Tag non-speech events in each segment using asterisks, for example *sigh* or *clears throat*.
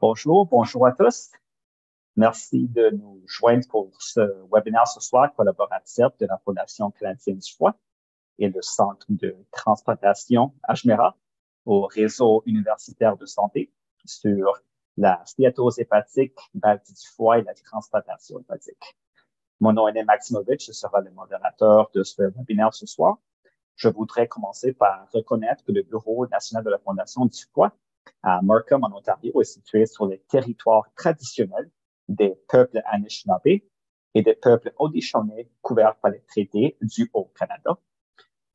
Bonjour, bonjour à tous. Merci de nous joindre pour ce webinaire ce soir collaboratif de la Fondation canadienne du foie et le Centre de transplantation HMERA au réseau universitaire de santé sur la stéatose hépatique, maladie du foie et la transplantation hépatique. Mon nom est Maximovich. je serai le modérateur de ce webinaire ce soir. Je voudrais commencer par reconnaître que le Bureau national de la Fondation du foie à Markham, en Ontario, est situé sur les territoires traditionnels des peuples Anishinaabe et des peuples Auditionnés couverts par les traités du Haut-Canada.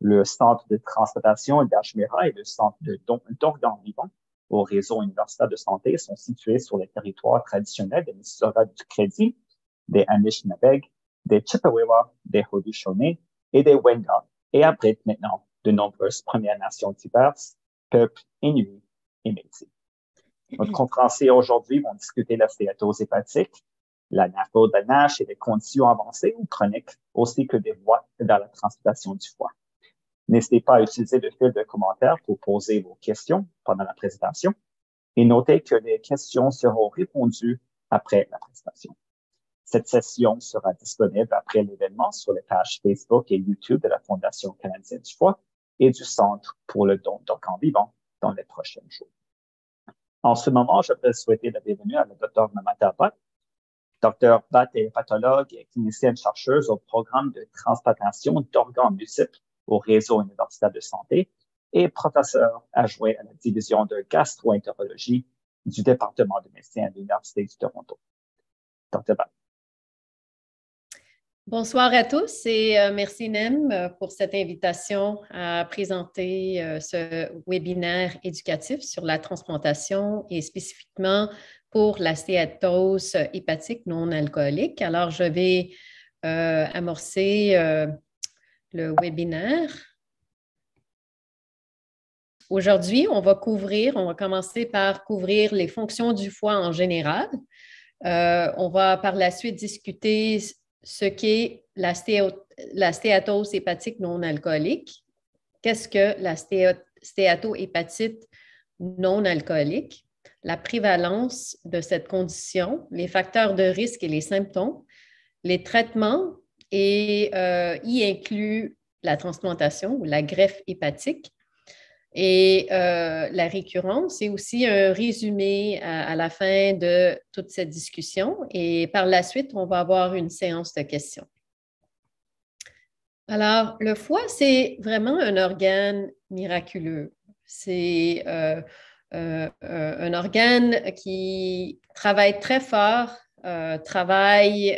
Le centre de transplantation d'Ashmira et le centre d'organes vivants au réseau universitaire de santé sont situés sur les territoires traditionnels des Mississauga du Crédit, des Anishinaabeg, des Chippewa, des Haudenosaunee et des Wendat, et abritent maintenant de nombreuses Premières Nations diverses, peuples inuits médecine. Notre conférencier aujourd'hui vont discuter de la stéatose hépatique, la nafld et les conditions avancées ou chroniques, aussi que des voies dans la transplantation du foie. N'hésitez pas à utiliser le fil de commentaires pour poser vos questions pendant la présentation et notez que les questions seront répondues après la présentation. Cette session sera disponible après l'événement sur les pages Facebook et YouTube de la Fondation canadienne du foie et du Centre pour le don d'organes vivants dans les prochains jours. En ce moment, je peux souhaiter la bienvenue à la docteur Mamata Bhatt. Docteur Bhatt est pathologue et clinicienne chercheuse au programme de transplantation d'organes multiples au réseau universitaire de santé et professeur adjoint à la division de gastroentérologie du département de médecine à l'Université de Toronto. Dr. Bhatt. Bonsoir à tous et euh, merci Nem euh, pour cette invitation à présenter euh, ce webinaire éducatif sur la transplantation et spécifiquement pour la stéatose hépatique non alcoolique. Alors, je vais amorcer le webinaire. Aujourd'hui, on va couvrir, on va commencer par couvrir les fonctions du foie en général. on va par la suite discuter ce qu'est la, la, stéatose hépatique non alcoolique, qu'est-ce que la stéatohépatite non alcoolique, la prévalence de cette condition, les facteurs de risque et les symptômes, les traitements et euh, y inclut la transplantation ou la greffe hépatique, et euh, la récurrence, c'est aussi un résumé à, la fin de toute cette discussion. Et par la suite, on va avoir une séance de questions. Alors, le foie, c'est vraiment un organe miraculeux. C'est euh, euh, un organe qui travaille très fort, travaille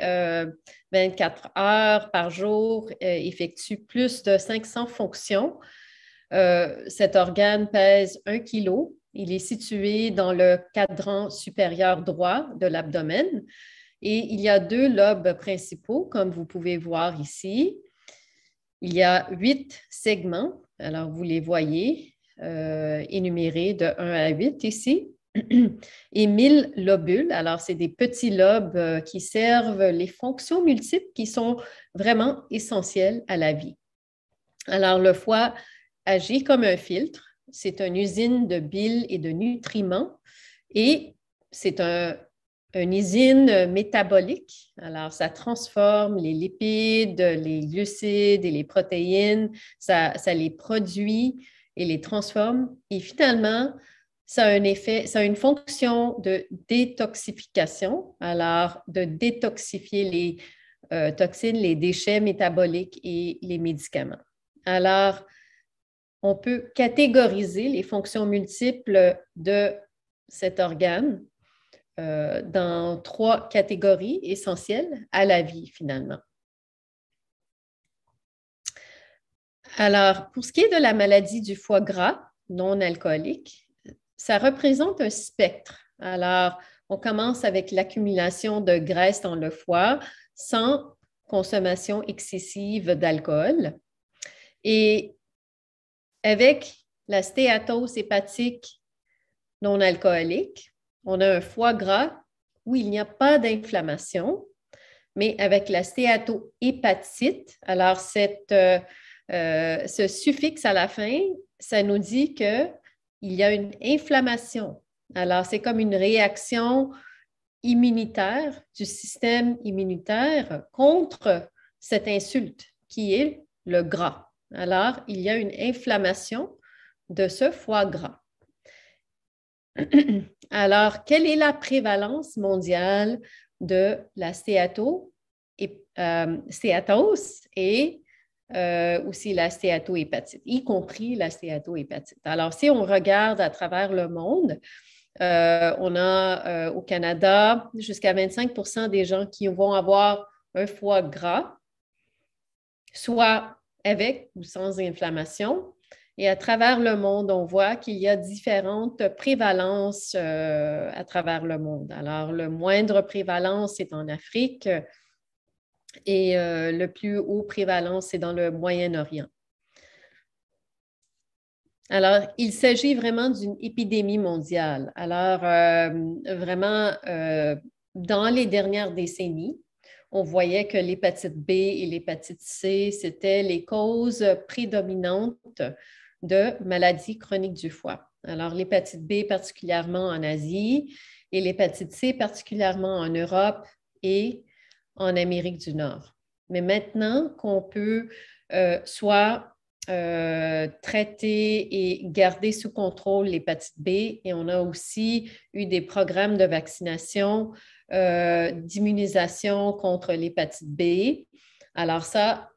24 heures par jour, effectue plus de 500 fonctions. Euh, cet organe pèse 1 kg. Il est situé dans le cadran supérieur droit de l'abdomen. Et il y a deux lobes principaux, comme vous pouvez voir ici. Il y a huit segments. Alors, vous les voyez euh, énumérés de 1 à 8 ici. *clears throat* Et mille lobules. Alors, c'est des petits lobes euh, qui servent les fonctions multiples qui sont vraiment essentielles à la vie. Alors, le foie agit comme un filtre. C'est une usine de bile et de nutriments et c'est un, une usine métabolique. Alors, ça transforme les lipides, les glucides et les protéines, ça, les produit et les transforme. Et finalement, ça a un effet, ça a une fonction de détoxification, alors de détoxifier les euh, toxines, les déchets métaboliques et les médicaments. Alors, on peut catégoriser les fonctions multiples de cet organe euh, dans trois catégories essentielles à la vie finalement. Alors, pour ce qui est de la maladie du foie gras non alcoolique, ça représente un spectre. Alors, on commence avec l'accumulation de graisse dans le foie sans consommation excessive d'alcool. Et avec la stéatose hépatique non alcoolique, on a un foie gras où il n'y a pas d'inflammation, mais avec la hépatite, alors euh, euh, ce suffixe à la fin, ça nous dit qu'il y a une inflammation. Alors, c'est comme une réaction immunitaire du système immunitaire contre cette insulte qui est le gras. Alors, il y a une inflammation de ce foie gras. *clears throat* Alors, quelle est la prévalence mondiale de la et, euh, stéatose et euh, aussi la hépatite y compris la hépatite? Alors, si on regarde à travers le monde, euh, on a au Canada jusqu'à 25 des gens qui vont avoir un foie gras, soit avec ou sans inflammation. Et à travers le monde, on voit qu'il y a différentes prévalences euh, à travers le monde. Alors, le moindre prévalence est en Afrique et euh, le plus haut prévalence est dans le Moyen-Orient. Alors, il s'agit vraiment d'une épidémie mondiale. Alors, euh, vraiment, dans les dernières décennies, on voyait que l'hépatite B et l'hépatite C, c'était les causes prédominantes de maladies chroniques du foie. Alors, l'hépatite B particulièrement en Asie et l'hépatite C particulièrement en Europe et en Amérique du Nord. Mais maintenant qu'on peut euh, soit euh, traiter et garder sous contrôle l'hépatite B, et on a aussi eu des programmes de vaccination euh, d'immunisation contre l'hépatite B. Alors ça,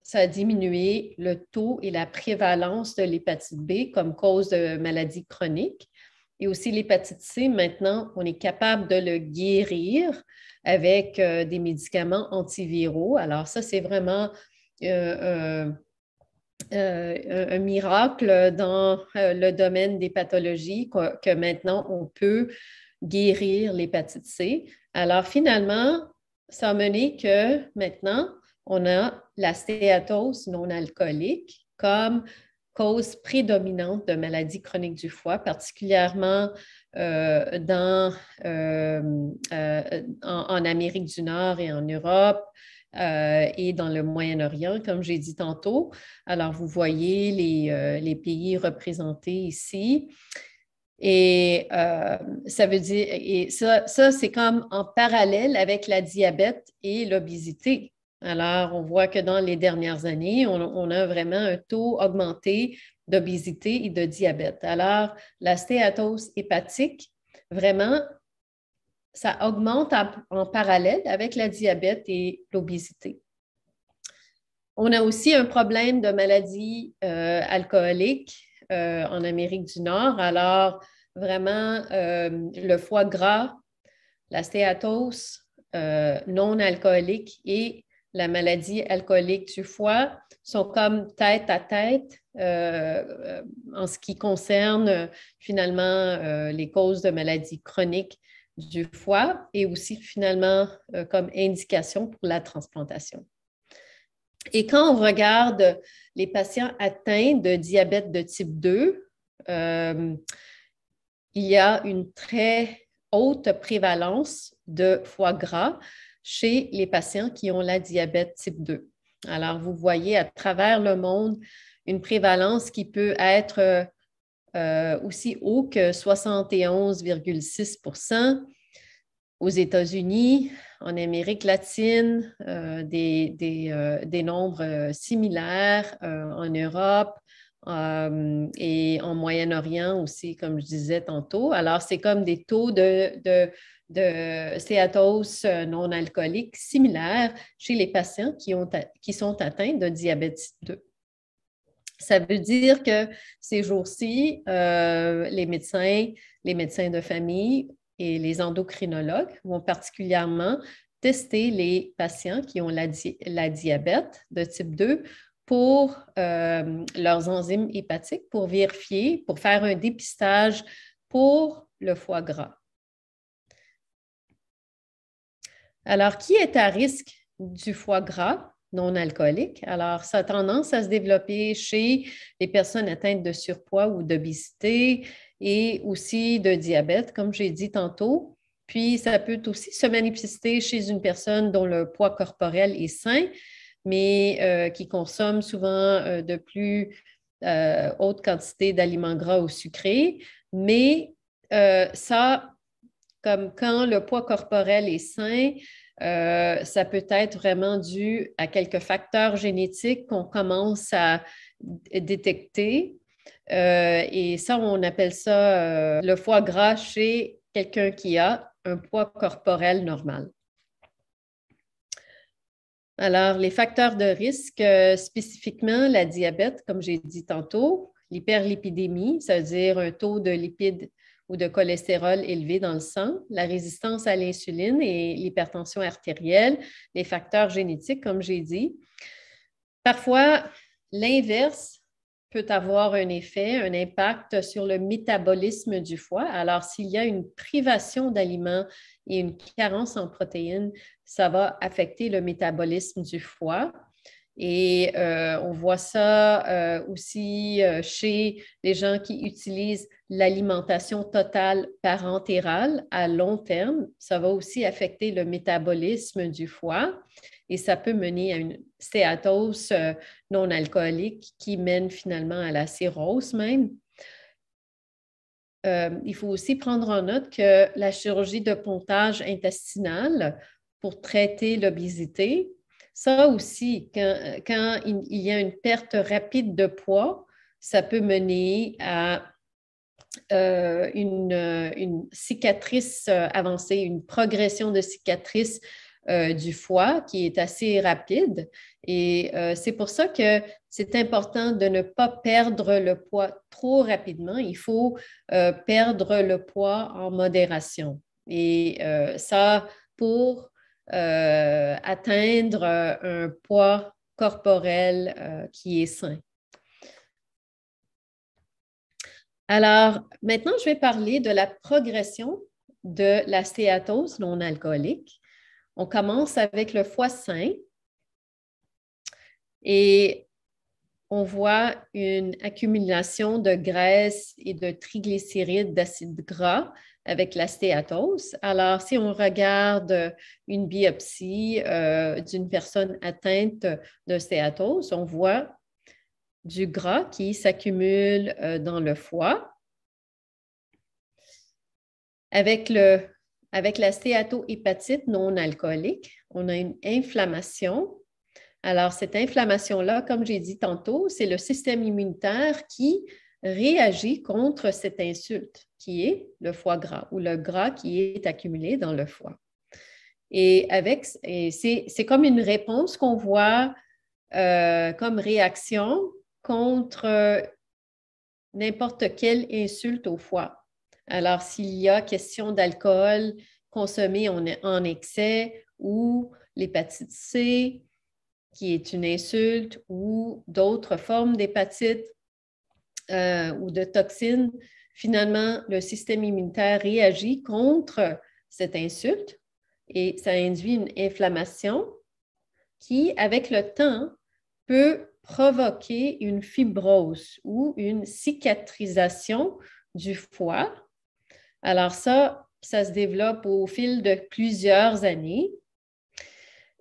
ça a diminué le taux et la prévalence de l'hépatite B comme cause de maladie chronique Et aussi l'hépatite C, maintenant, on est capable de le guérir avec euh, des médicaments antiviraux. Alors ça, c'est vraiment euh, un miracle dans le domaine des pathologies que maintenant on peut guérir l'hépatite C. Alors finalement, ça a mené que maintenant, on a la stéatose non alcoolique comme cause prédominante de maladies chroniques du foie, particulièrement euh, dans, euh, euh, en, Amérique du Nord et en Europe. et dans le Moyen-Orient, comme j'ai dit tantôt. Alors, vous voyez les, les pays représentés ici. Et euh, ça veut dire, et ça, c'est comme en parallèle avec la diabète et l'obésité. Alors, on voit que dans les dernières années, on, a vraiment un taux augmenté d'obésité et de diabète. Alors, la stéatose hépatique, vraiment, ça augmente en parallèle avec la diabète et l'obésité. On a aussi un problème de maladie euh, alcoolique, euh, en Amérique du Nord. Alors, vraiment, euh, le foie gras, la stéatose euh, non alcoolique et la maladie alcoolique du foie sont comme tête à tête en ce qui concerne finalement les causes de maladies chroniques du foie et aussi finalement comme indication pour la transplantation. Et quand on regarde les patients atteints de diabète de type 2, euh, il y a une très haute prévalence de foie gras chez les patients qui ont la diabète type 2. Alors, vous voyez à travers le monde une prévalence qui peut être euh, aussi haute que 71,6 aux États-Unis, en Amérique latine, euh, euh, des, nombres euh, similaires en Europe et en Moyen-Orient aussi, comme je disais tantôt. Alors, c'est comme des taux de, de, non alcoolique similaires chez les patients qui, ont, qui sont atteints de diabète 2. Ça veut dire que ces jours-ci, les médecins, les médecins de famille et les endocrinologues vont particulièrement tester les patients qui ont la, diabète de type 2 pour euh, leurs enzymes hépatiques, pour vérifier, pour faire un dépistage pour le foie gras. Alors, qui est à risque du foie gras non alcoolique? Alors, ça a tendance à se développer chez les personnes atteintes de surpoids ou d'obésité, et aussi de diabète, comme j'ai dit tantôt. Puis, ça peut aussi se manifester chez une personne dont le poids corporel est sain, mais euh, qui consomme souvent euh, de plus euh, haute quantité d'aliments gras ou sucrés. Mais ça, comme quand le poids corporel est sain, ça peut être vraiment dû à quelques facteurs génétiques qu'on commence à détecter euh, et ça, on appelle ça euh, le foie gras chez quelqu'un qui a un poids corporel normal. Alors, les facteurs de risque, euh, spécifiquement la diabète, comme j'ai dit tantôt, l'hyperlipidémie, cest à dire un taux de lipides ou de cholestérol élevé dans le sang, la résistance à l'insuline et l'hypertension artérielle, les facteurs génétiques, comme j'ai dit. Parfois, l'inverse peut avoir un effet, un impact sur le métabolisme du foie. Alors, s'il y a une privation d'aliments et une carence en protéines, ça va affecter le métabolisme du foie. Et euh, on voit ça euh, aussi euh, chez les gens qui utilisent l'alimentation totale parentérale à long terme. Ça va aussi affecter le métabolisme du foie et ça peut mener à une stéatose euh, non alcoolique qui mène finalement à la cirrhose même. Euh, il faut aussi prendre en note que la chirurgie de pontage intestinal pour traiter l'obésité, ça aussi, quand, il y a une perte rapide de poids, ça peut mener à euh, une, une, cicatrice avancée, une progression de cicatrice euh, du foie qui est assez rapide. Et euh, c'est pour ça que c'est important de ne pas perdre le poids trop rapidement. Il faut euh, perdre le poids en modération. Et ça, pour atteindre un poids corporel qui est sain. Alors, maintenant, je vais parler de la progression de la stéatose non alcoolique. On commence avec le foie sain et on voit une accumulation de graisse et de triglycérides d'acide gras avec la stéatose. Alors, si on regarde une biopsie euh, d'une personne atteinte de stéatose, on voit du gras qui s'accumule euh, dans le foie. Avec le avec la stéatohépatite non alcoolique, on a une inflammation. Alors, cette inflammation-là, comme j'ai dit tantôt, c'est le système immunitaire qui réagit contre cette insulte qui est le foie gras ou le gras qui est accumulé dans le foie. Et c'est comme une réponse qu'on voit euh, comme réaction contre euh, n'importe quelle insulte au foie. Alors, s'il y a question d'alcool consommé en, excès ou l'hépatite C, qui est une insulte, ou d'autres formes d'hépatite euh, ou de toxines, finalement, le système immunitaire réagit contre cette insulte et ça induit une inflammation qui, avec le temps, peut provoquer une fibrose ou une cicatrisation du foie alors ça, ça se développe au fil de plusieurs années.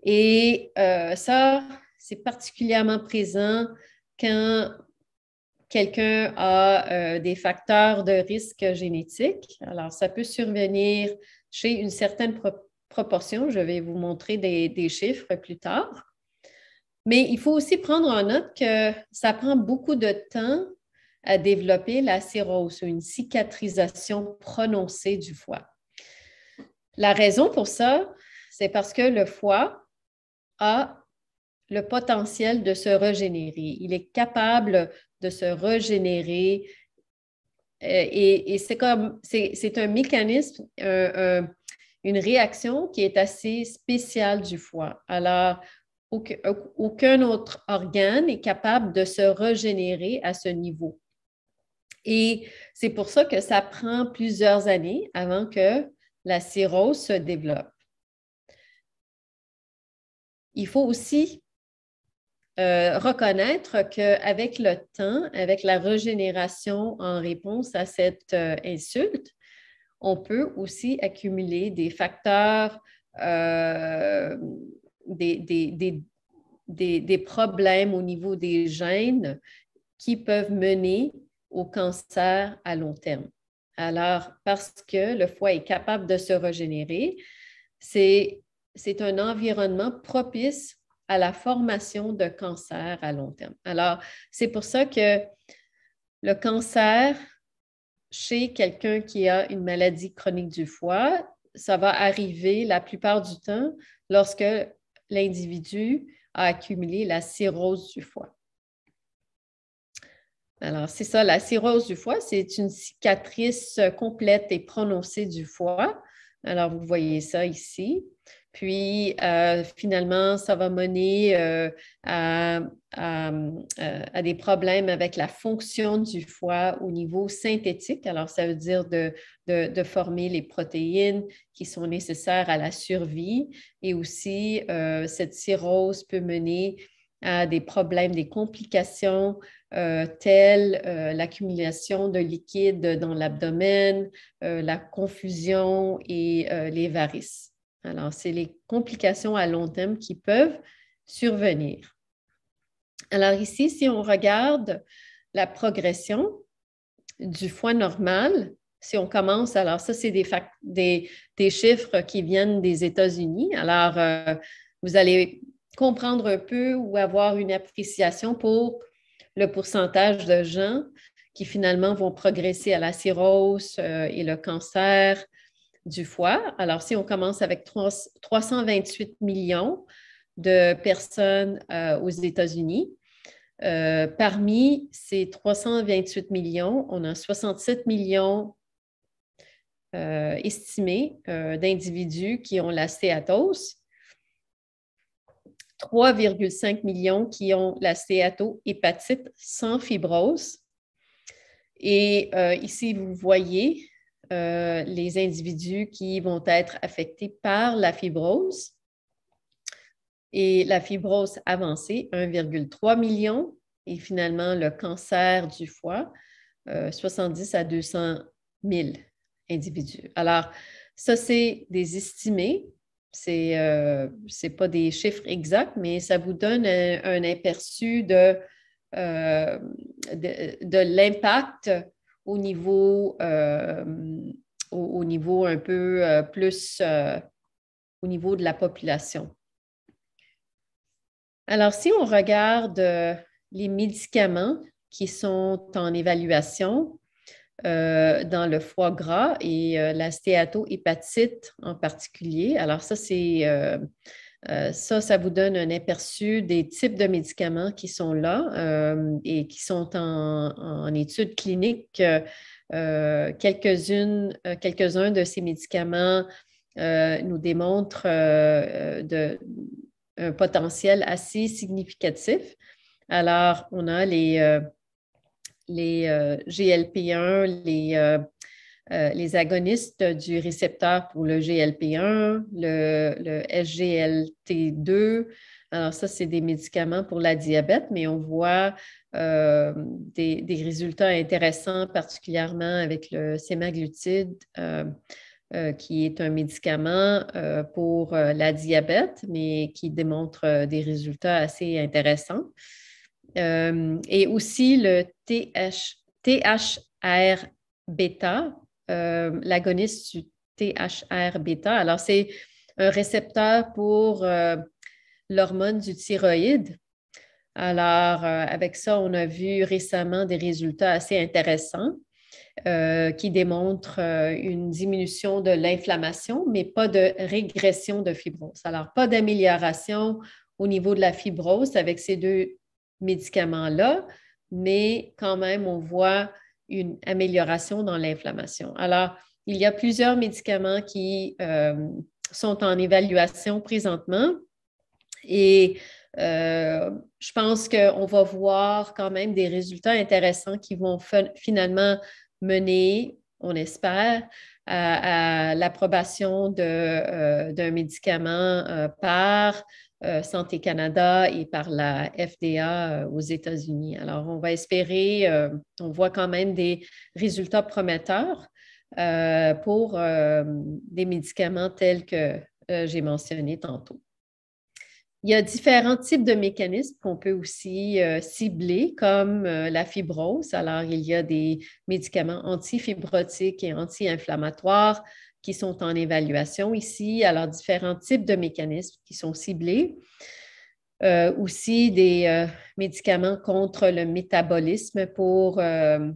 Et euh, ça, c'est particulièrement présent quand quelqu'un a euh, des facteurs de risque génétique. Alors, ça peut survenir chez une certaine proportion. Je vais vous montrer des, chiffres plus tard. Mais il faut aussi prendre en note que ça prend beaucoup de temps à développer la cirrhose, une cicatrisation prononcée du foie. La raison pour ça, c'est parce que le foie a le potentiel de se régénérer. Il est capable de se régénérer. Euh, et, c'est comme, c'est un mécanisme, une réaction qui est assez spéciale du foie. Alors, aucun, aucun autre organe est capable de se régénérer à ce niveau. Et c'est pour ça que ça prend plusieurs années avant que la cirrhose se développe. Il faut aussi euh, reconnaître qu'avec le temps, avec la régénération en réponse à cette euh, insulte, on peut aussi accumuler des facteurs, euh, des, des, problèmes au niveau des gènes qui peuvent mener au cancer à long terme. Alors, parce que le foie est capable de se régénérer, c'est un environnement propice à la formation de cancer à long terme. Alors, c'est pour ça que le cancer chez quelqu'un qui a une maladie chronique du foie, ça va arriver la plupart du temps lorsque l'individu a accumulé la cirrhose du foie. Alors, c'est ça, la cirrhose du foie, c'est une cicatrice euh, complète et prononcée du foie. Alors, vous voyez ça ici. Puis, euh, finalement, ça va mener euh, à, des problèmes avec la fonction du foie au niveau synthétique. Alors, ça veut dire de, former les protéines qui sont nécessaires à la survie. Et aussi, cette cirrhose peut mener à des problèmes, des complications euh, telle euh, l'accumulation de liquide dans l'abdomen, euh, la confusion et les varices. Alors, c'est les complications à long terme qui peuvent survenir. Alors ici, si on regarde la progression du foie normal, si on commence, alors ça, c'est des, chiffres qui viennent des États-Unis. Alors, vous allez comprendre un peu ou avoir une appréciation pour le pourcentage de gens qui finalement vont progresser à la cirrhose euh, et le cancer du foie. Alors, si on commence avec 328 millions de personnes euh, aux États-Unis, euh, parmi ces 328 millions, on a 67 millions estimés d'individus qui ont la stéatose 3,5 millions qui ont la stéatohépatite sans fibrose. Et euh, ici, vous voyez euh, les individus qui vont être affectés par la fibrose. Et la fibrose avancée, 1,3 million. Et finalement, le cancer du foie, 70 euh, à 200 000 individus. Alors, ça, c'est des estimés c'est euh, sont pas des chiffres exacts, mais ça vous donne euh, un, aperçu euh, de, l'impact au niveau, au, niveau un peu plus au niveau de la population. Alors, si on regarde les médicaments qui sont en évaluation, euh, dans le foie gras et euh, la la en particulier. Alors ça, c'est... Euh, ça, ça vous donne un aperçu des types de médicaments qui sont là et qui sont en, étude clinique. quelques-unes, quelques-uns de ces médicaments nous démontrent de, un potentiel assez significatif. Alors, on a les les euh, GLP1, euh, euh, les, agonistes du récepteur pour le GLP1, le, SGLT2. Alors ça, c'est des médicaments pour la diabète, mais on voit des, des, résultats intéressants, particulièrement avec le sémaglutide, qui est un médicament pour la diabète, mais qui démontre des résultats assez intéressants. Euh, et aussi le THR-bêta, euh, l'agoniste du THR-bêta. Alors, c'est un récepteur pour euh, l'hormone du thyroïde. Alors, avec ça, on a vu récemment des résultats assez intéressants qui démontrent une diminution de l'inflammation, mais pas de régression de fibrose. Alors, pas d'amélioration au niveau de la fibrose avec ces deux médicaments-là, mais quand même, on voit une amélioration dans l'inflammation. Alors, il y a plusieurs médicaments qui euh, sont en évaluation présentement et euh, je pense qu'on va voir quand même des résultats intéressants qui vont finalement mener, on espère, à, l'approbation euh, d'un médicament par euh, Santé Canada et par la FDA euh, aux États-Unis. Alors, on va espérer, euh, on voit quand même des résultats prometteurs pour des médicaments tels que j'ai mentionné tantôt. Il y a différents types de mécanismes qu'on peut aussi cibler, comme la fibrose. Alors, il y a des médicaments antifibrotiques et anti-inflammatoires, qui sont en évaluation ici, alors différents types de mécanismes qui sont ciblés. Euh, aussi des euh, médicaments contre le métabolisme pour euh,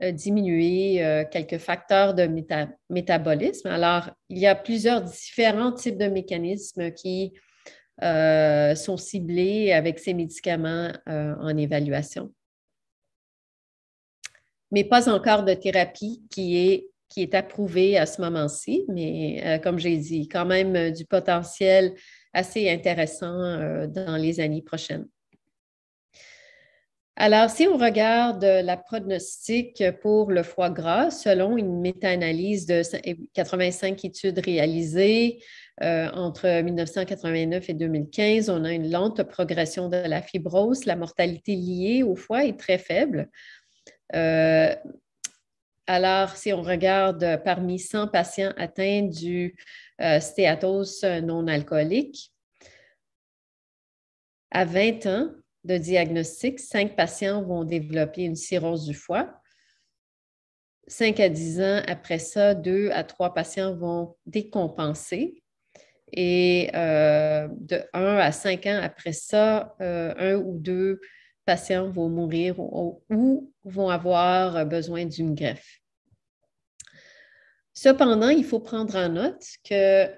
diminuer quelques facteurs de métabolisme. Alors, il y a plusieurs différents types de mécanismes qui sont ciblés avec ces médicaments en évaluation. Mais pas encore de thérapie qui est qui est approuvé à ce moment-ci, mais euh, comme j'ai dit, quand même euh, du potentiel assez intéressant euh, dans les années prochaines. Alors, si on regarde la prognostic pour le foie gras, selon une méta-analyse de 85 eh études réalisées entre 1989 et 2015, on a une lente progression de la fibrose. La mortalité liée au foie est très faible. Alors, si on regarde euh, parmi 100 patients atteints du euh, stéatose non alcoolique, à 20 ans de diagnostic, 5 patients vont développer une cirrhose du foie. 5 à 10 ans après ça, 2 à 3 patients vont décompenser. Et euh, de 1 à 5 ans après ça, 1 ou 2 patients vont mourir ou, vont avoir euh, besoin d'une greffe. Cependant, il faut prendre en note que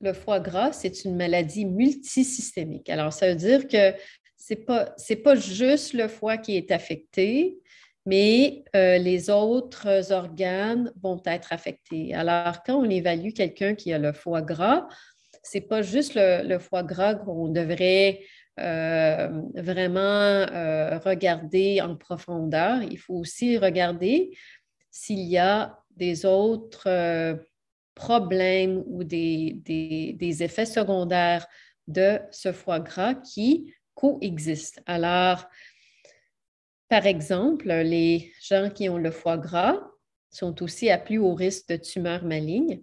le foie gras, c'est une maladie multisystémique. Alors, ça veut dire que ce n'est pas, juste le foie qui est affecté, mais euh, les autres organes vont être affectés. Alors, quand on évalue quelqu'un qui a le foie gras, ce n'est pas juste le foie gras qu'on devrait euh, vraiment euh, regarder en profondeur. Il faut aussi regarder s'il y a des autres euh, problèmes ou des, des, effets secondaires de ce foie gras qui coexistent. Alors, par exemple, les gens qui ont le foie gras sont aussi à plus haut risque de tumeurs malignes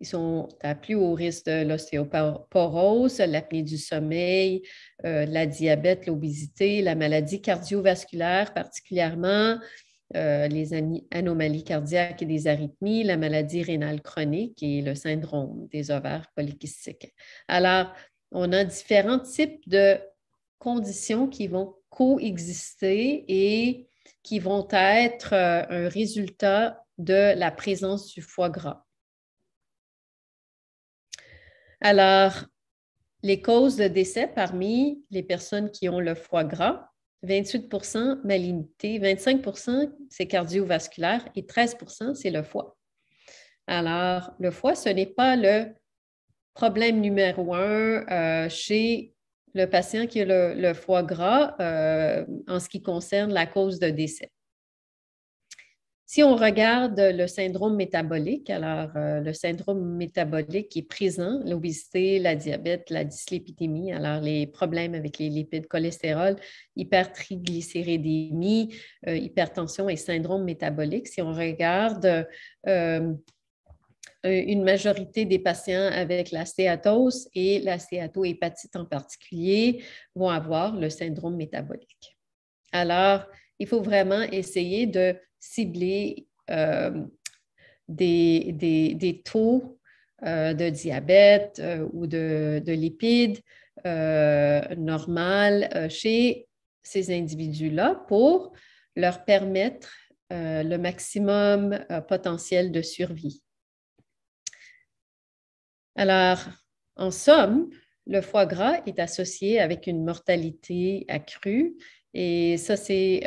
ils sont à plus haut risque de l'ostéoporose, l'apnée du sommeil, euh, la diabète, l'obésité, la maladie cardiovasculaire particulièrement, euh, les anomalies cardiaques et des arythmies, la maladie rénale chronique et le syndrome des ovaires polykystiques. Alors, on a différents types de conditions qui vont coexister et qui vont être euh, un résultat de la présence du foie gras. Alors, les causes de décès parmi les personnes qui ont le foie gras, 28 malignité, 25 c'est cardiovasculaire et 13 c'est le foie. Alors, le foie, ce n'est pas le problème numéro un euh, chez le patient qui a le, foie gras euh, en ce qui concerne la cause de décès. Si on regarde le syndrome métabolique, alors euh, le syndrome métabolique est présent, l'obésité, la diabète, la dyslipidémie, alors les problèmes avec les lipides, cholestérol, hypertriglycéridémie, euh, hypertension et syndrome métabolique. Si on regarde euh, une majorité des patients avec la stéatose et la stéatohépatite en particulier vont avoir le syndrome métabolique. Alors, il faut vraiment essayer de cibler euh, des, taux euh, de diabète euh, ou de, lipides normal chez ces individus-là pour leur permettre le maximum potentiel de survie. Alors, en somme, le foie gras est associé avec une mortalité accrue et ça, c'est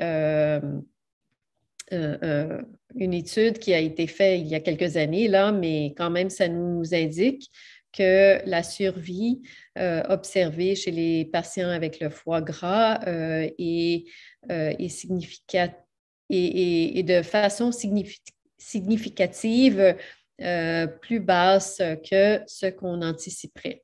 euh, euh, une étude qui a été faite il y a quelques années, là, mais quand même, ça nous indique que la survie euh, observée chez les patients avec le foie gras est, de façon significative plus basse que ce qu'on anticiperait.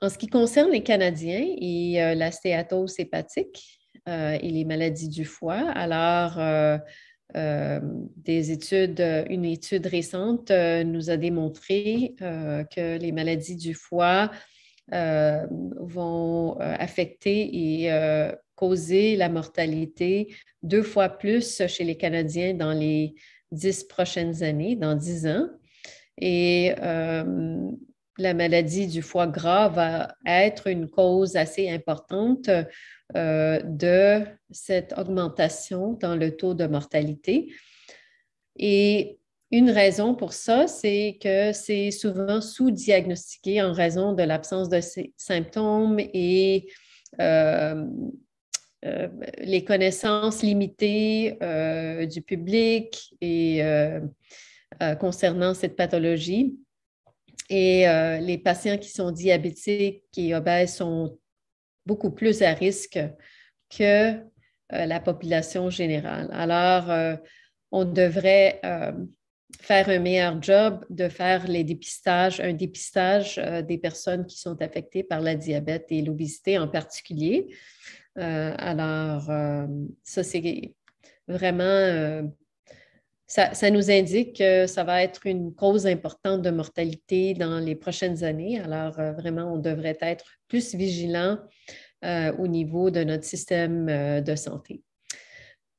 En ce qui concerne les Canadiens et la stéatose hépatique, euh, et les maladies du foie. Alors, euh, euh, des études, une étude récente nous a démontré que les maladies du foie vont affecter et causer la mortalité deux fois plus chez les Canadiens dans les dix prochaines années, dans dix ans. Et la maladie du foie gras va être une cause assez importante euh, de cette augmentation dans le taux de mortalité. Et une raison pour ça, c'est que c'est souvent sous-diagnostiqué en raison de l'absence de symptômes et euh, euh, les connaissances limitées du public et, concernant cette pathologie. Et euh, les patients qui sont diabétiques et obèses oh, sont beaucoup plus à risque que euh, la population générale. Alors, euh, on devrait faire un meilleur job de faire les dépistages, un dépistage des personnes qui sont affectées par la diabète et l'obésité en particulier. alors, ça, c'est vraiment ça, nous indique que ça va être une cause importante de mortalité dans les prochaines années. Alors, euh, vraiment, on devrait être plus vigilant euh, au niveau de notre système euh, de santé.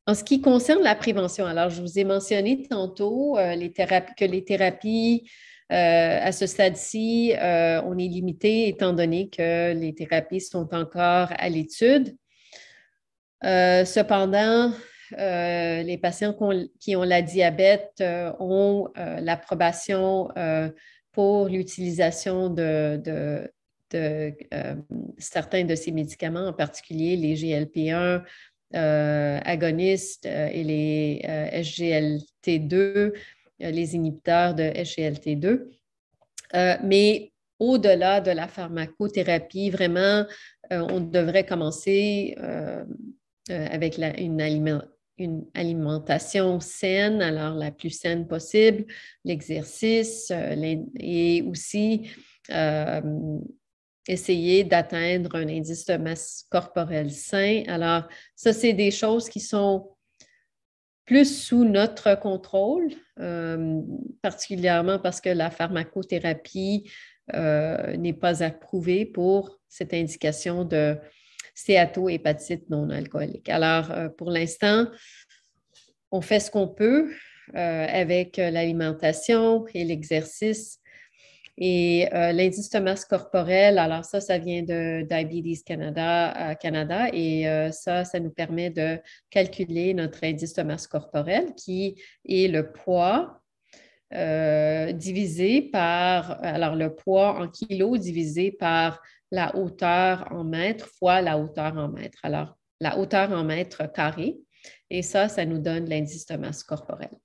En ce qui concerne la prévention, alors je vous ai mentionné tantôt que les thérapies à ce stade-ci, on est limité étant donné que les thérapies sont encore à l'étude. cependant, euh, les patients qui ont, la diabète euh, ont euh, l'approbation pour l'utilisation de, certains de ces médicaments, en particulier les GLP-1 agonistes et les SGLT2, les inhibiteurs de SGLT2. mais au-delà de la pharmacothérapie, vraiment, on devrait commencer avec une, alimentation une alimentation saine, alors la plus saine possible, l'exercice euh, et aussi euh, essayer d'atteindre un indice de masse corporelle sain. Alors, ça, c'est des choses qui sont plus sous notre contrôle, euh, particulièrement parce que la pharmacothérapie n'est pas approuvée pour cette indication de Céato-hépatite non alcoolique. Alors, euh, pour l'instant, on fait ce qu'on peut euh, avec euh, l'alimentation et l'exercice. Et l'indice de masse corporelle, alors ça, ça vient de Diabetes Canada à Canada et ça, ça nous permet de calculer notre indice de masse corporelle qui est le poids divisé par, alors le poids en kilos divisé par la hauteur en mètres fois la hauteur en mètres. Alors, la hauteur en mètres carré, Et ça, ça nous donne l'indice de masse corporelle.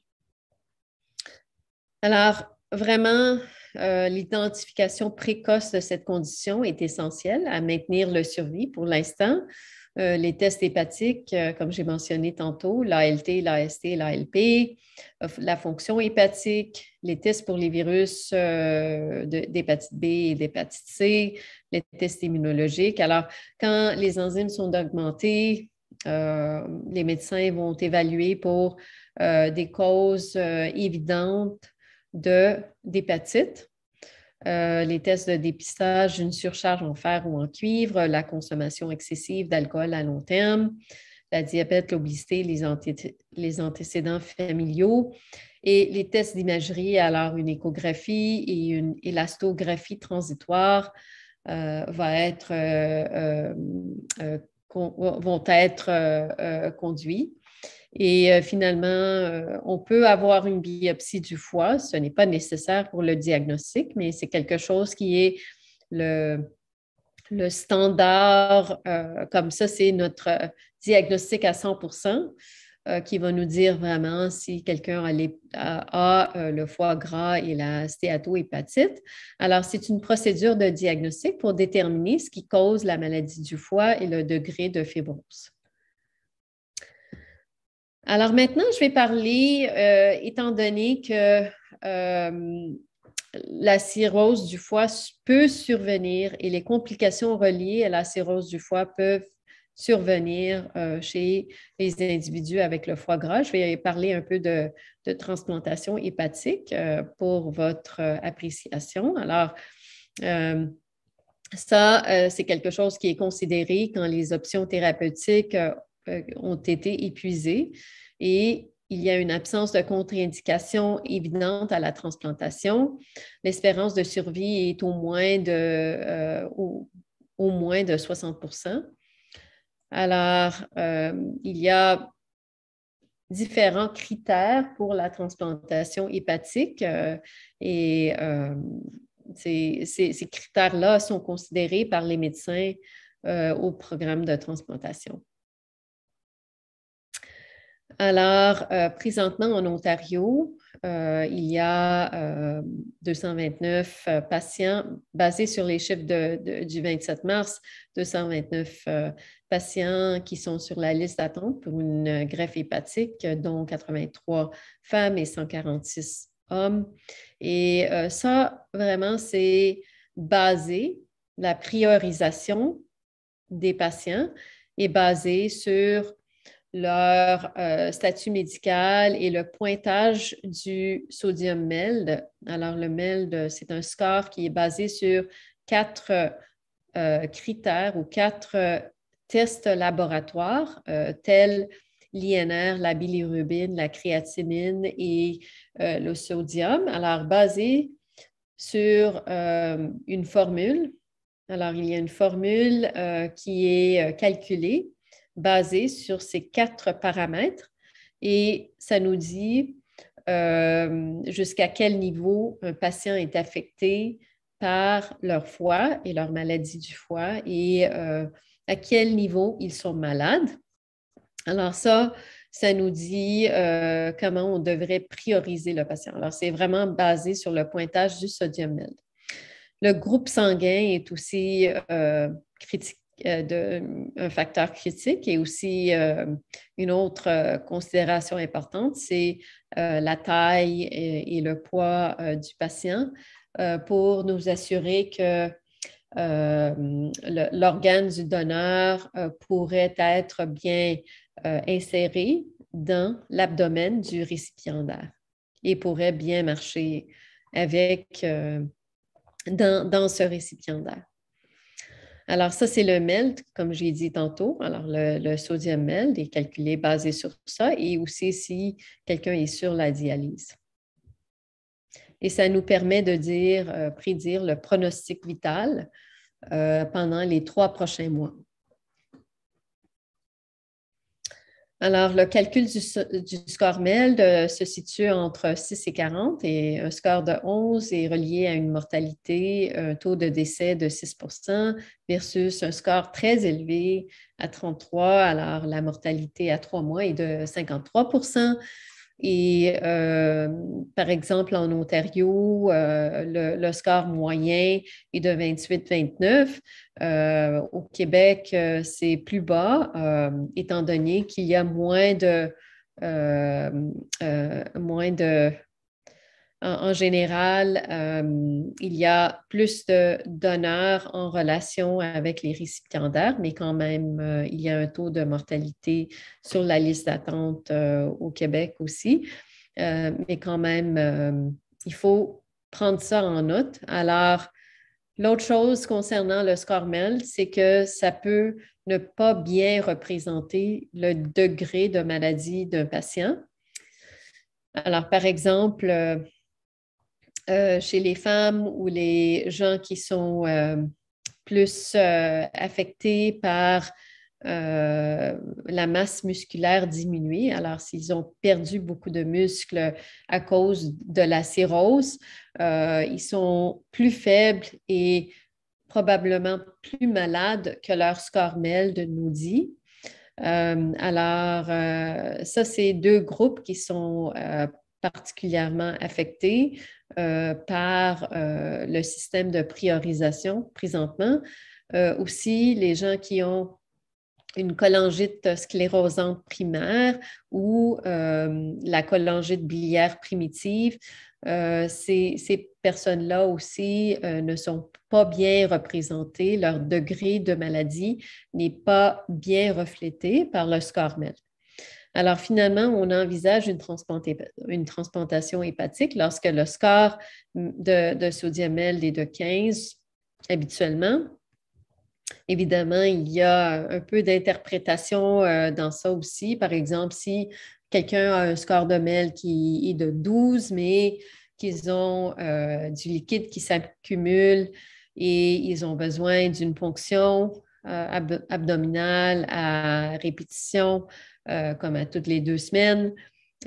Alors, vraiment, euh, l'identification précoce de cette condition est essentielle à maintenir le survie pour l'instant. Euh, les tests hépatiques, euh, comme j'ai mentionné tantôt, l'ALT, l'AST, l'ALP, euh, la fonction hépatique, les tests pour les virus d'hépatite B et d'hépatite C, les tests immunologiques. Alors, quand les enzymes sont augmentées, les médecins vont évaluer pour des causes évidentes de d'hépatite euh, les tests de dépistage, une surcharge en fer ou en cuivre, la consommation excessive d'alcool à long terme, la diabète, l'obésité, les, antécédents familiaux et les tests d'imagerie, alors une échographie et une élastographie transitoire euh, euh, vont être conduits. Et euh, finalement, euh, on peut avoir une biopsie du foie. Ce n'est pas nécessaire pour le diagnostic, mais c'est quelque chose qui est le, standard. Euh, comme ça, c'est notre diagnostic à 100 qui va nous dire vraiment si quelqu'un a, a le foie gras et la stéatohépatite. Alors, c'est une procédure de diagnostic pour déterminer ce qui cause la maladie du foie et le degré de fibrose. Alors maintenant, je vais parler, euh, étant donné que euh, la cirrhose du foie peut survenir et les complications reliées à la cirrhose du foie peuvent survenir euh, chez les individus avec le foie gras. Je vais parler un peu de, de transplantation hépatique pour votre appréciation. Alors, ça, c'est quelque chose qui est considéré quand les options thérapeutiques euh, ont été épuisés et il y a une absence de contre-indication évidente à la transplantation. L'espérance de survie est au moins de, euh, au, moins de 60 Alors, euh, il y a différents critères pour la transplantation hépatique et ces critères-là sont considérés par les médecins au programme de transplantation. Alors, euh, présentement en Ontario, euh, il y a 229 euh, patients, basés sur les chiffres du 27 mars, 229 patients qui sont sur la liste d'attente pour une greffe hépatique, dont 83 femmes et 146 hommes. Et ça, vraiment, c'est basé, la priorisation des patients est basée sur leur euh, statut médical et le pointage du sodium MELD. Alors, le MELD, c'est un score qui est basé sur quatre euh, critères ou quatre euh, tests laboratoires, tels l'INR, la bilirubine, la créatinine et le sodium. Alors, basé sur une formule. Alors, il y a une formule qui est calculée basé sur ces quatre paramètres et ça nous dit euh, jusqu'à quel niveau un patient est affecté par leur foie et leur maladie du foie et euh, à quel niveau ils sont malades. Alors ça, ça nous dit euh, comment on devrait prioriser le patient. Alors c'est vraiment basé sur le pointage du sodium Le groupe sanguin est aussi critique euh, de, un facteur critique et aussi euh, une autre euh, considération importante, c'est la taille et, le poids du patient pour nous assurer que l'organe du donneur pourrait être bien inséré dans l'abdomen du récipiendaire et pourrait bien marcher avec dans ce récipiendaire. Alors, ça, c'est le MELT, comme j'ai dit tantôt. Alors, le, sodium MELD est calculé basé sur ça et aussi si quelqu'un est sur la dialyse. Et ça nous permet de dire, euh, prédire le pronostic vital euh, pendant les trois prochains mois. Alors, le calcul du, score MELD se situe entre 6 et 40 et un score de 11 est relié à une mortalité, un taux de décès de 6 versus un score très élevé à 33. Alors, la mortalité à trois mois est de 53 et euh, par exemple, en Ontario, euh, le, score moyen est de 28-29. Euh, au Québec, c'est plus bas, étant donné qu'il y a moins de, moins de en, général, euh, il y a plus de donneurs en relation avec les récipiendaires, mais quand même, euh, il y a un taux de mortalité sur la liste d'attente euh, au Québec aussi. mais quand même, il faut prendre ça en note. Alors, l'autre chose concernant le score MEL, c'est que ça peut ne pas bien représenter le degré de maladie d'un patient. Alors, par exemple, euh, chez les femmes ou les gens qui sont euh, plus euh, affectés par la masse musculaire diminuée. Alors, s'ils ont perdu beaucoup de muscles à cause de la cirrhose, ils sont plus faibles et probablement plus malades que leur score de nous dit. alors, ça, c'est deux groupes qui sont particulièrement affectés. Euh, par euh, le système de priorisation présentement. Euh, aussi, les gens qui ont une cholangite sclérosante primaire ou la cholangite biliaire primitive, ces, personnes-là aussi ne sont pas bien représentées, leur degré de maladie n'est pas bien reflété par le score MET. Alors finalement, on envisage une, transplantation hépatique lorsque le score de, sodium est de 15 habituellement. Évidemment, il y a un peu d'interprétation euh, dans ça aussi. Par exemple, si quelqu'un a un score de MEL qui est de 12, mais qu'ils ont euh, du liquide qui s'accumule et ils ont besoin d'une ponction euh, abdominale à répétition, euh, comme à toutes les deux semaines.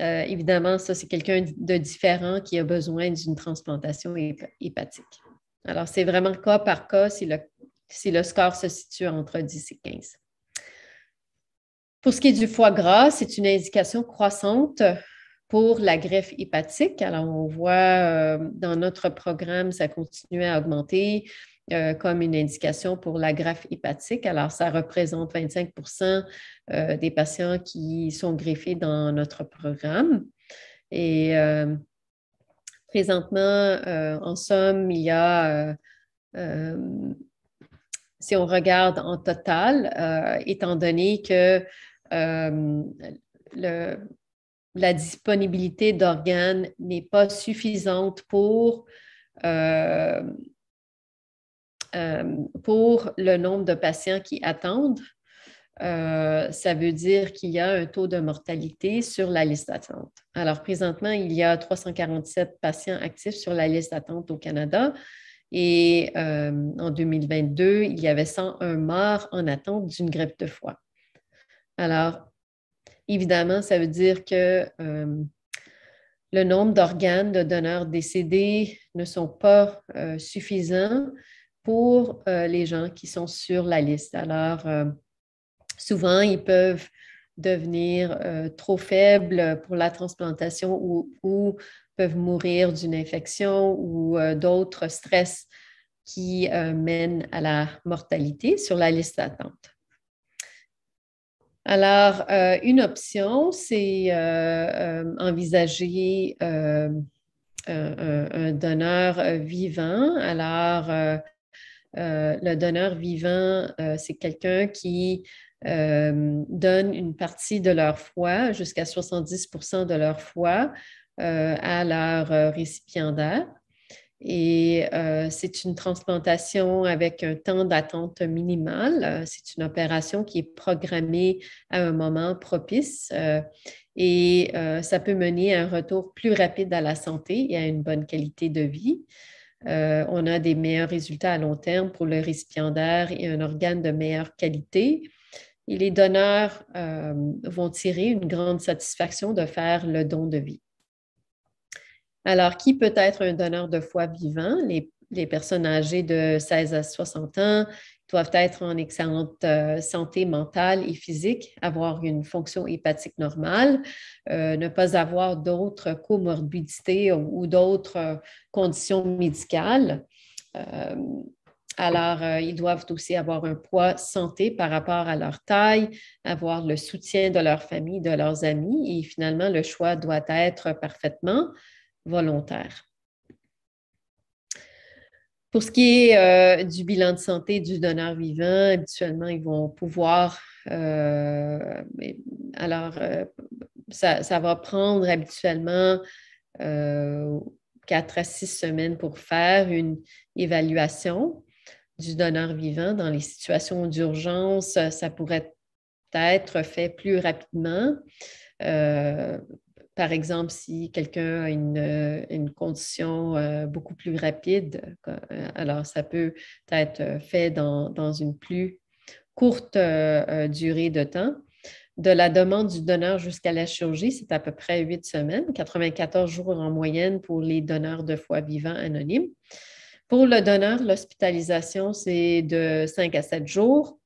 Euh, évidemment, ça, c'est quelqu'un de différent qui a besoin d'une transplantation hépatique. Alors, c'est vraiment cas par cas si le, score se situe entre 10 et 15. Pour ce qui est du foie gras, c'est une indication croissante pour la greffe hépatique. Alors, on voit euh, dans notre programme, ça continue à augmenter. Euh, comme une indication pour la greffe hépatique. Alors, ça représente 25 euh, des patients qui sont greffés dans notre programme. Et euh, présentement, en somme, il y a, si on regarde en total, étant donné que la disponibilité d'organes n'est pas suffisante pour euh, pour le nombre de patients qui attendent, euh, ça veut dire qu'il y a un taux de mortalité sur la liste d'attente. Alors, présentement, il y a 347 patients actifs sur la liste d'attente au Canada. Et euh, en 2022, il y avait 101 morts en attente d'une grippe de foie. Alors, évidemment, ça veut dire que le nombre d'organes de donneurs décédés ne sont pas suffisants pour euh, les gens qui sont sur la liste. Alors, euh, souvent, ils peuvent devenir euh, trop faibles pour la transplantation ou, peuvent mourir d'une infection ou d'autres stress qui mènent à la mortalité sur la liste d'attente. Alors, une option, c'est envisager un, donneur vivant. Alors, euh, le donneur vivant, euh, c'est quelqu'un qui euh, donne une partie de leur foi, jusqu'à 70 de leur foi, à leur récipiendaire. Et c'est une transplantation avec un temps d'attente minimal. C'est une opération qui est programmée à un moment propice et ça peut mener à un retour plus rapide à la santé et à une bonne qualité de vie. Euh, on a des meilleurs résultats à long terme pour le récipiendaire et un organe de meilleure qualité. Et les donneurs euh, vont tirer une grande satisfaction de faire le don de vie. Alors, qui peut être un donneur de foie vivant? Les, les personnes âgées de 16 à 60 ans doivent être en excellente euh, santé mentale et physique, avoir une fonction hépatique normale, euh, ne pas avoir d'autres comorbidités ou, d'autres euh, conditions médicales. alors, ils doivent aussi avoir un poids santé par rapport à leur taille, avoir le soutien de leur famille, de leurs amis et finalement, le choix doit être parfaitement volontaire. Pour ce qui est euh, du bilan de santé du donneur vivant, habituellement, ils vont pouvoir, euh, alors, euh, ça, ça, va prendre habituellement quatre à six semaines pour faire une évaluation du donneur vivant. Dans les situations d'urgence, ça pourrait être fait plus rapidement. Par exemple, si quelqu'un a une, euh, condition euh, beaucoup plus rapide, euh, alors ça peut être fait dans, une plus courte durée de temps. De la demande du donneur jusqu'à la chirurgie, c'est à peu près huit semaines, 94 jours en moyenne pour les donneurs de foie vivant anonyme. Pour le donneur, l'hospitalisation, c'est de 5 à 7 jours.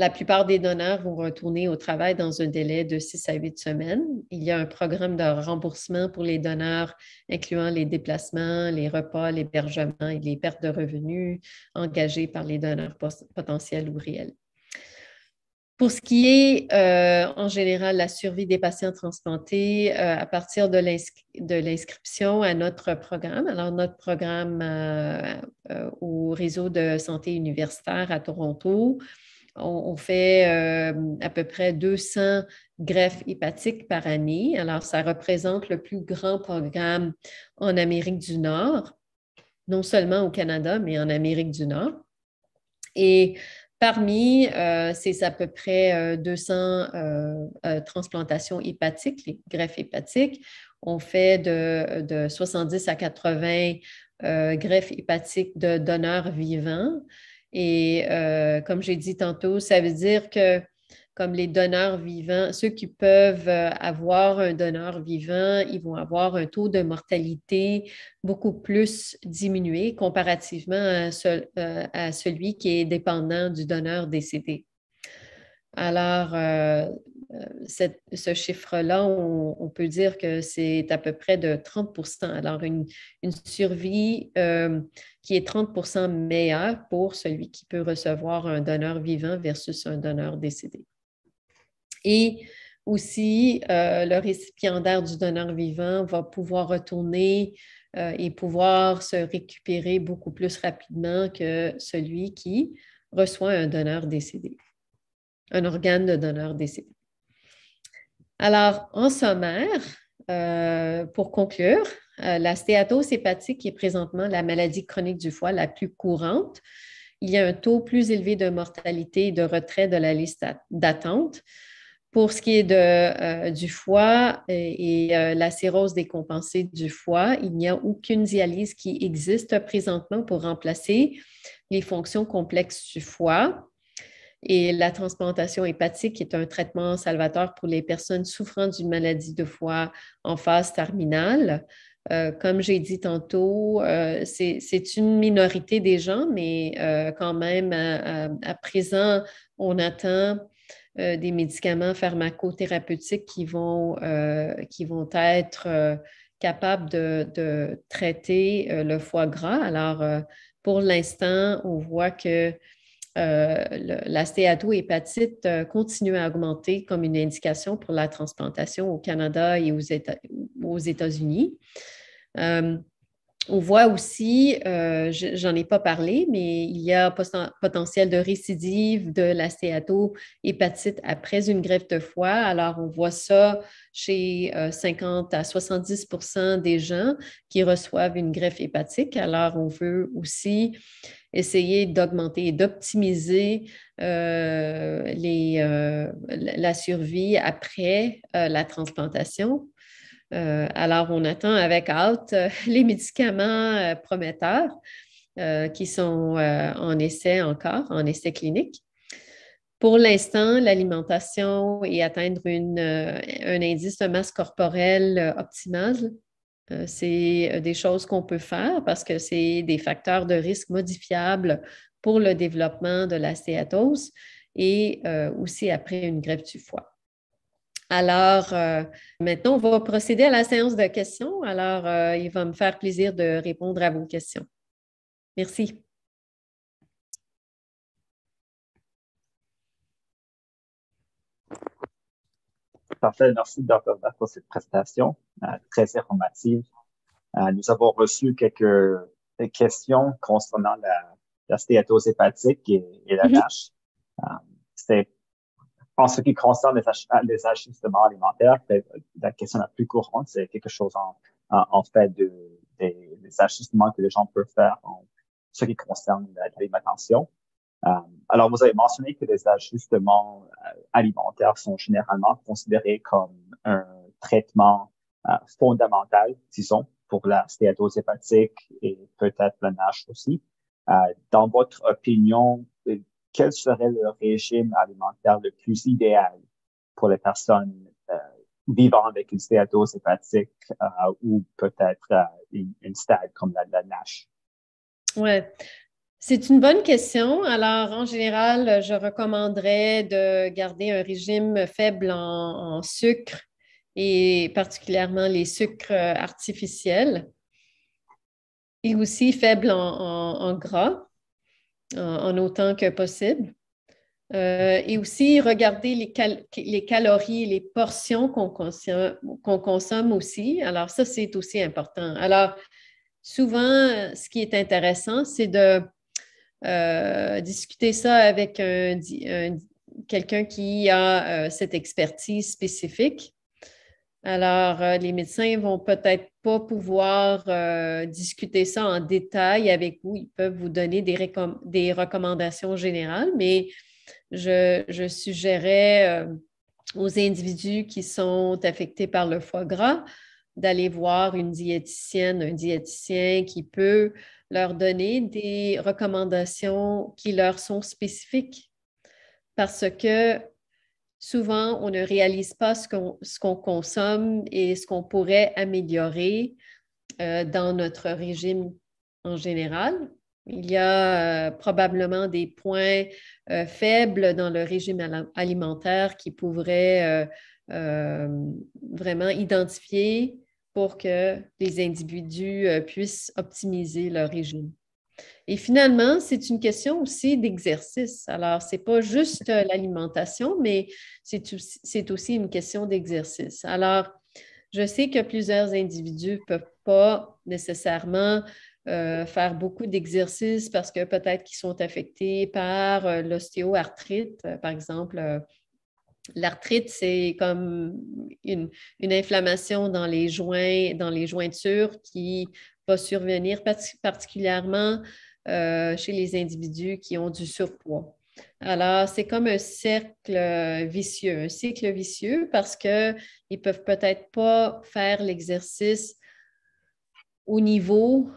La plupart des donneurs vont retourner au travail dans un délai de 6 à 8 semaines. Il y a un programme de remboursement pour les donneurs, incluant les déplacements, les repas, l'hébergement et les pertes de revenus engagées par les donneurs potentiels ou réels. Pour ce qui est euh, en général la survie des patients transplantés, euh, à partir de l'inscription à notre programme, alors notre programme euh, au réseau de santé universitaire à Toronto, on, fait euh, à peu près 200 greffes hépatiques par année. Alors, ça représente le plus grand programme en Amérique du Nord, non seulement au Canada, mais en Amérique du Nord. Et parmi euh, ces à peu près 200 euh, transplantations hépatiques, les greffes hépatiques, on fait de 70 à 80 greffes hépatiques de donneurs vivants. Et euh, comme j'ai dit tantôt, ça veut dire que comme les donneurs vivants, ceux qui peuvent euh, avoir un donneur vivant, ils vont avoir un taux de mortalité beaucoup plus diminué comparativement à, euh, celui qui est dépendant du donneur décédé. Alors, euh, ce chiffre-là, on, peut dire que c'est à peu près de 30 Alors, une, survie euh, qui est 30 meilleure pour celui qui peut recevoir un donneur vivant versus un donneur décédé. Et aussi, euh, le récipiendaire du donneur vivant va pouvoir retourner et pouvoir se récupérer beaucoup plus rapidement que celui qui reçoit un donneur décédé, un organe de donneur décédé. Alors, en sommaire, euh, pour conclure, euh, la stéatose hépatique est présentement la maladie chronique du foie la plus courante. Il y a un taux plus élevé de mortalité et de retrait de la liste d'attente. Pour ce qui est euh, du foie et, et la cirrhose décompensée du foie, il n'y a aucune dialyse qui existe présentement pour remplacer les fonctions complexes du foie. Et la transplantation hépatique est un traitement salvateur pour les personnes souffrant d'une maladie de foie en phase terminale. Euh, comme j'ai dit tantôt, euh, c'est une minorité des gens, mais euh, quand même, à, présent, on attend des médicaments pharmacothérapeutiques qui vont, être capables de traiter le foie gras. Alors, pour l'instant, on voit que euh, hépatite euh, continue à augmenter comme une indication pour la transplantation au Canada et aux, États, unis euh, on voit aussi, euh, j'en ai pas parlé, mais il y a potentiel de récidive de la hépatite après une greffe de foie. Alors, on voit ça chez 50 euh, à 70 des gens qui reçoivent une greffe hépatique. Alors, on veut aussi essayer d'augmenter et d'optimiser euh, la survie après la transplantation. Euh, alors, on attend avec hâte euh, *laughs* les médicaments euh, prometteurs qui sont en essai encore, en essai clinique. Pour l'instant, l'alimentation et atteindre un indice de masse corporelle optimale, c'est des choses qu'on peut faire parce que c'est des facteurs de risque modifiables pour le développement de la stéatose et aussi après une grève du foie. Alors, euh, maintenant, on va procéder à la séance de questions. Alors, euh, il va me faire plaisir de répondre à vos questions. Merci. Parfait. Merci, Dr. Bach, pour cette présentation euh, très informative. nous avons reçu quelques questions concernant la, la stéatose hépatique et, la NASH. Mm-hmm en ce qui concerne les, ah, ajustements alimentaires, euh, la question la plus courante, c'est quelque chose en, fait de, des, ajustements que les gens peuvent faire en ce qui concerne l'alimentation. Euh, alors, vous avez mentionné que les ajustements euh, alimentaires sont généralement considérés comme un traitement fondamental, disons, pour la stéatose hépatique et peut-être la NASH aussi. dans votre opinion, quel serait le régime alimentaire le plus idéal pour les personnes euh, vivant avec une stéatose hépatique euh, ou peut-être euh, une, stade comme la, NASH? Oui, c'est une bonne question. Alors, en général, je recommanderais de garder un régime faible en, sucre et particulièrement les sucres artificiels et aussi faible en gras en, autant que possible. Euh, et aussi regarder les, calories, les portions qu'on consomme, aussi. Alors, ça, c'est aussi important. Alors, souvent, ce qui est intéressant, c'est de euh, discuter ça avec quelqu'un qui a euh, cette expertise spécifique alors, euh, les médecins vont peut-être pas pouvoir euh, discuter ça en détail avec vous. Ils peuvent vous donner des, recommandations générales, mais je, je suggérais euh, aux individus qui sont affectés par le foie gras d'aller voir une diététicienne, un diététicien qui peut leur donner des recommandations qui leur sont spécifiques. Parce que souvent, on ne réalise pas ce qu'on consomme et ce qu'on pourrait améliorer euh, dans notre régime en général. Il y a euh, probablement des points euh, faibles dans le régime alimentaire qui pourraient vraiment identifier pour que les individus puissent optimiser leur régime. Et finalement, c'est une question aussi d'exercice. Alors, ce n'est pas juste euh, l'alimentation, mais c'est aussi une question d'exercice. Alors, je sais que plusieurs individus ne peuvent pas nécessairement euh, faire beaucoup d'exercices parce que peut-être qu'ils sont affectés par euh, l'ostéoarthrite, par exemple. L'arthrite, c'est comme une, une, inflammation dans les joints, dans les jointures qui survenir particulièrement euh, chez les individus qui ont du surpoids. Alors, c'est comme un cercle euh, vicieux, un cycle vicieux parce qu'ils ne peuvent peut-être pas faire l'exercice au niveau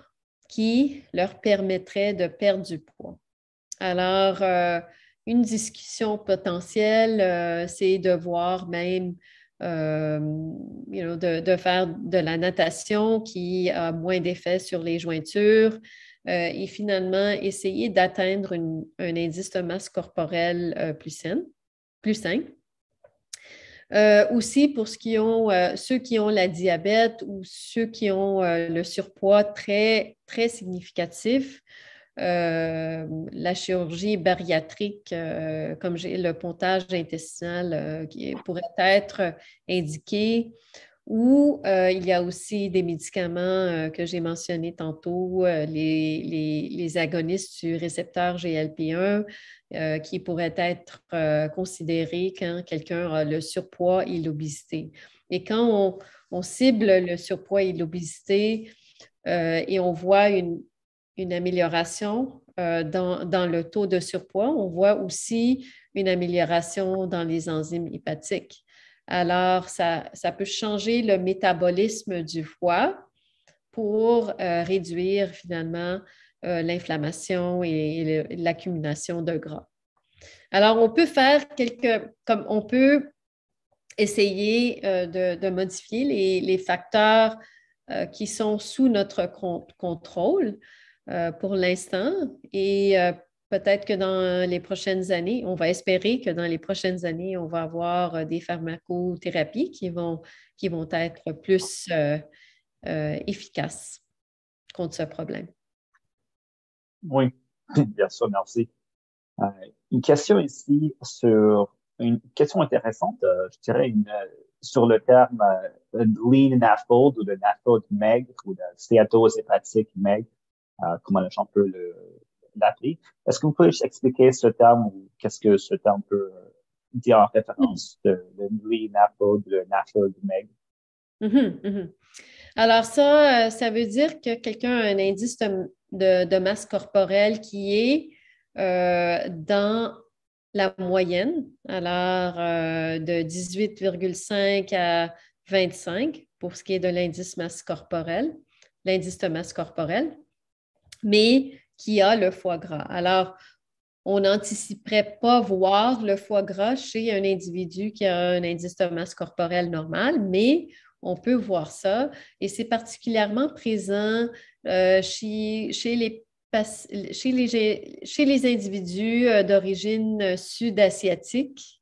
qui leur permettrait de perdre du poids. Alors, euh, une discussion potentielle, c'est de voir même euh, you know, de, faire de la natation qui a moins d'effet sur les jointures euh, et finalement essayer d'atteindre un indice de masse corporelle euh, plus saine, plus sain. aussi pour qui ont, ceux qui ont la diabète ou ceux qui ont le surpoids très, très significatif, euh, la chirurgie bariatrique, euh, comme le pontage intestinal euh, qui pourrait être indiqué ou il y a aussi des médicaments que j'ai mentionné tantôt, les, agonistes du récepteur GLP1 qui pourraient être considérés quand quelqu'un a le surpoids et l'obésité. Et quand on, on, cible le surpoids et l'obésité et on voit une, une amélioration euh, dans, le taux de surpoids. On voit aussi une amélioration dans les enzymes hépatiques. Alors, ça, peut changer le métabolisme du foie pour euh, réduire finalement euh, l'inflammation et, l'accumulation de gras. Alors, on peut faire quelques, comme on peut essayer de, modifier les, facteurs qui sont sous notre contrôle euh, pour l'instant. Et euh, peut-être que dans les prochaines années, on va espérer que dans les prochaines années, on va avoir euh, des pharmacothérapies qui vont, qui vont être plus efficaces contre ce problème. Oui, *laughs* bien sûr, merci. une question ici sur une question intéressante, je dirais, sur le terme lean NAFLD ou de NAFLD maigre ou de stéatose hépatique maigre. Euh, comment on peut l'appeler. Est-ce que vous pouvez expliquer ce terme ou qu'est-ce que ce terme peut euh, dire en référence de, de Nui, de NAFO, du MEG? Alors ça, euh, ça veut dire que quelqu'un a un indice de, masse corporelle qui est dans la moyenne, alors de 18,5 à 25 pour ce qui est de l'indice masse corporelle, l'indice de masse corporelle mais qui a le foie gras. Alors, on n'anticiperait pas voir le foie gras chez un individu qui a un indice de masse corporelle normal, mais on peut voir ça. Et c'est particulièrement présent euh, chez, les, individus euh, d'origine sud-asiatique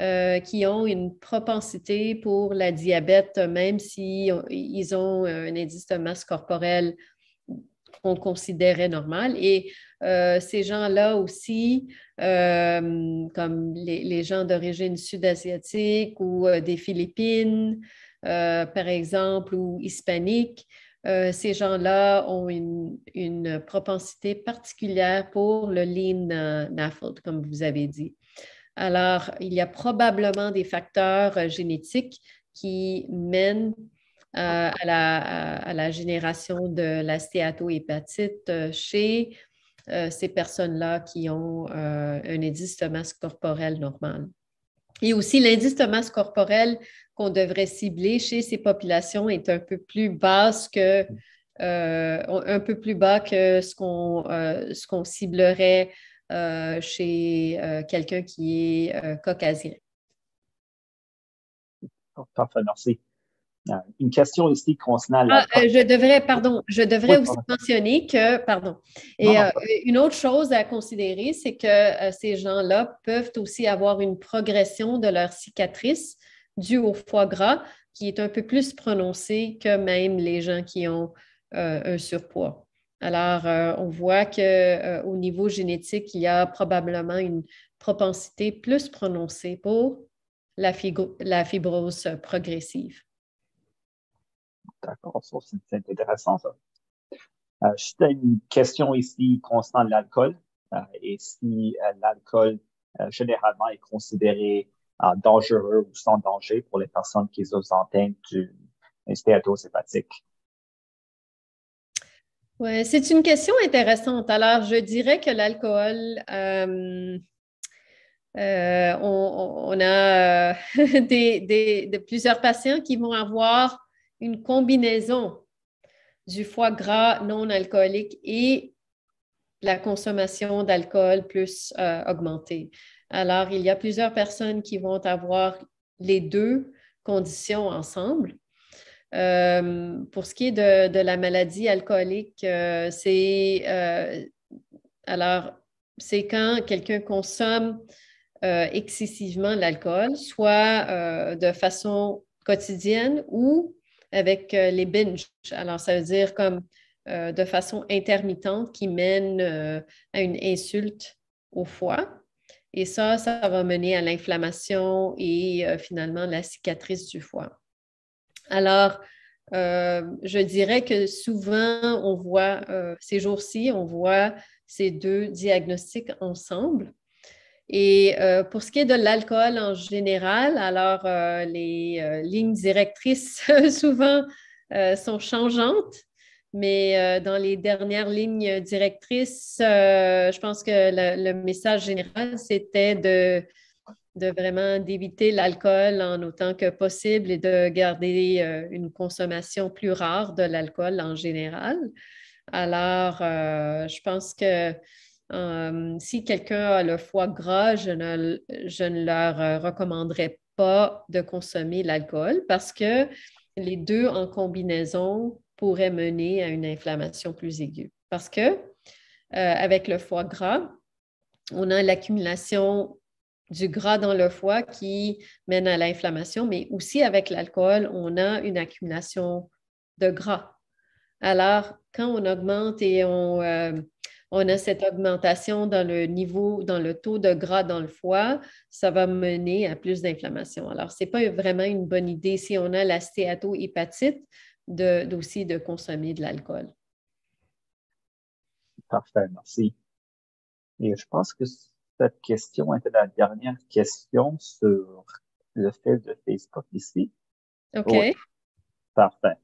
euh, qui ont une propensité pour la diabète, même s'ils ont un indice de masse corporelle qu'on considérait normal. Et euh, ces gens-là aussi, euh, comme les, gens d'origine sud-asiatique ou euh, des Philippines, par exemple, ou hispaniques, ces gens-là ont une, une, propensité particulière pour le lean NAFLD, comme vous avez dit. Alors, il y a probablement des facteurs génétiques qui mènent euh, à la, génération de la hépatite euh, chez euh, ces personnes-là qui ont un indice de masse corporelle normal. Et aussi, l'indice de masse corporelle qu'on devrait cibler chez ces populations est un peu plus bas que un peu plus bas que ce qu'on ciblerait chez quelqu'un qui est caucasien. Parfait, merci. Euh, une question ici concernant ah, euh, je devrais, pardon, je devrais aussi mentionner que, pardon, et euh, une autre chose à considérer, c'est que ces gens-là peuvent aussi avoir une progression de leur cicatrice due au foie gras qui est un peu plus prononcée que même les gens qui ont un surpoids. Alors, on voit qu'au au niveau génétique, il y a probablement une propensité plus prononcée pour la fibrose progressive. D'accord, c'est intéressant ça. Euh, juste une question ici concernant l'alcool. Euh, et si euh, l'alcool euh, généralement est considéré dangereux ou sans danger pour les personnes qui sont atteintes d'une stéatose hépatique? Oui, c'est une question intéressante. Alors, je dirais que l'alcool, on, a *laughs* des, de plusieurs patients qui vont avoir une combinaison du foie gras non alcoolique et la consommation d'alcool plus euh, augmentée. Alors, il y a plusieurs personnes qui vont avoir les deux conditions ensemble. Euh, pour ce qui est de, la maladie alcoolique, euh, c'est alors c'est quand quelqu'un consomme excessivement l'alcool, soit de façon quotidienne ou avec euh, les binges. Alors, ça veut dire comme euh, de façon intermittente qui mène euh, à une insulte au foie. Et ça, ça va mener à l'inflammation et finalement la cicatrice du foie. Alors, je dirais que souvent, on voit ces jours-ci, on voit ces deux diagnostics ensemble. Et euh, pour ce qui est de l'alcool en général, alors euh, les euh, lignes directrices *laughs* souvent sont changeantes, mais dans les dernières lignes directrices, je pense que le, message général, c'était de, de, vraiment d'éviter l'alcool en autant que possible et de garder une consommation plus rare de l'alcool en général. Alors, je pense que euh, si quelqu'un a le foie gras, je ne, leur euh, recommanderais pas de consommer l'alcool parce que les deux en combinaison pourraient mener à une inflammation plus aiguë. Parce que euh, avec le foie gras, on a l'accumulation du gras dans le foie qui mène à l'inflammation, mais aussi avec l'alcool, on a une accumulation de gras. Alors, quand on augmente et on, on a cette augmentation dans le niveau, dans le taux de gras dans le foie, ça va mener à plus d'inflammation. Alors, ce n'est pas vraiment une bonne idée si on a la stéatohépatite de, aussi de consommer de l'alcool. Parfait, merci. Et je pense que cette question était la dernière question sur le fait de Facebook ici. OK. Parfait.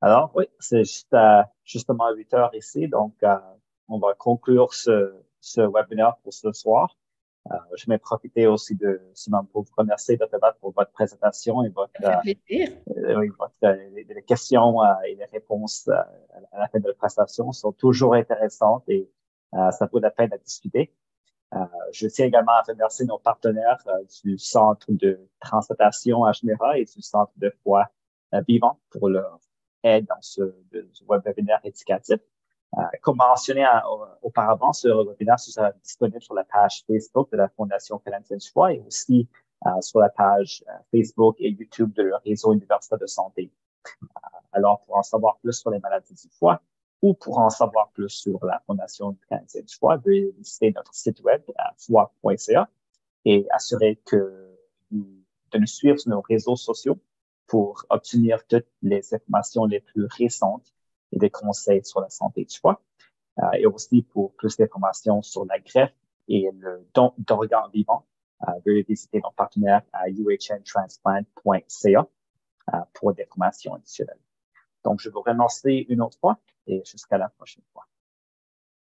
Alors, oui, c'est juste à, justement à 8 heures ici, donc on va conclure ce, ce webinaire pour ce soir. Euh, je vais profiter aussi de Simon pour vous remercier d'abord pour votre présentation et votre, euh, euh, les, questions euh, et les réponses euh, à la fin de la présentation sont toujours intéressantes et ça vaut la peine de discuter. je tiens également à remercier nos partenaires du Centre de transplantation à Genera et du Centre de foi vivant pour leur aide dans ce webinaire éducatif. Euh, comme mentionné auparavant, ce webinaire sera disponible sur la page Facebook de la Fondation Canadienne Choix et aussi euh, sur la page euh, Facebook et YouTube de le réseau universitaire de santé. alors, pour en savoir plus sur les maladies du foie, ou pour en savoir plus sur la Fondation du du foie, visiter notre site web foie.ca et assurer que de nous suivre sur nos réseaux sociaux pour obtenir toutes les informations les plus récentes et des conseils sur la santé du foie. Euh, et aussi pour plus d'informations sur la greffe et le don d'organes vivants, euh, veuillez visiter notre partenaire à uhntransplant.ca euh, pour des formations additionnelles. Donc, je vous remercie une autre fois et jusqu'à la prochaine fois.